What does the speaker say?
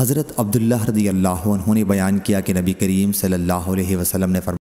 हज़रत अब्दुल्ला रदी अल्लाह ने बयान किया कि नबी करीम सल्लल्लाहु अलैहि वसल्लम ने फरमाया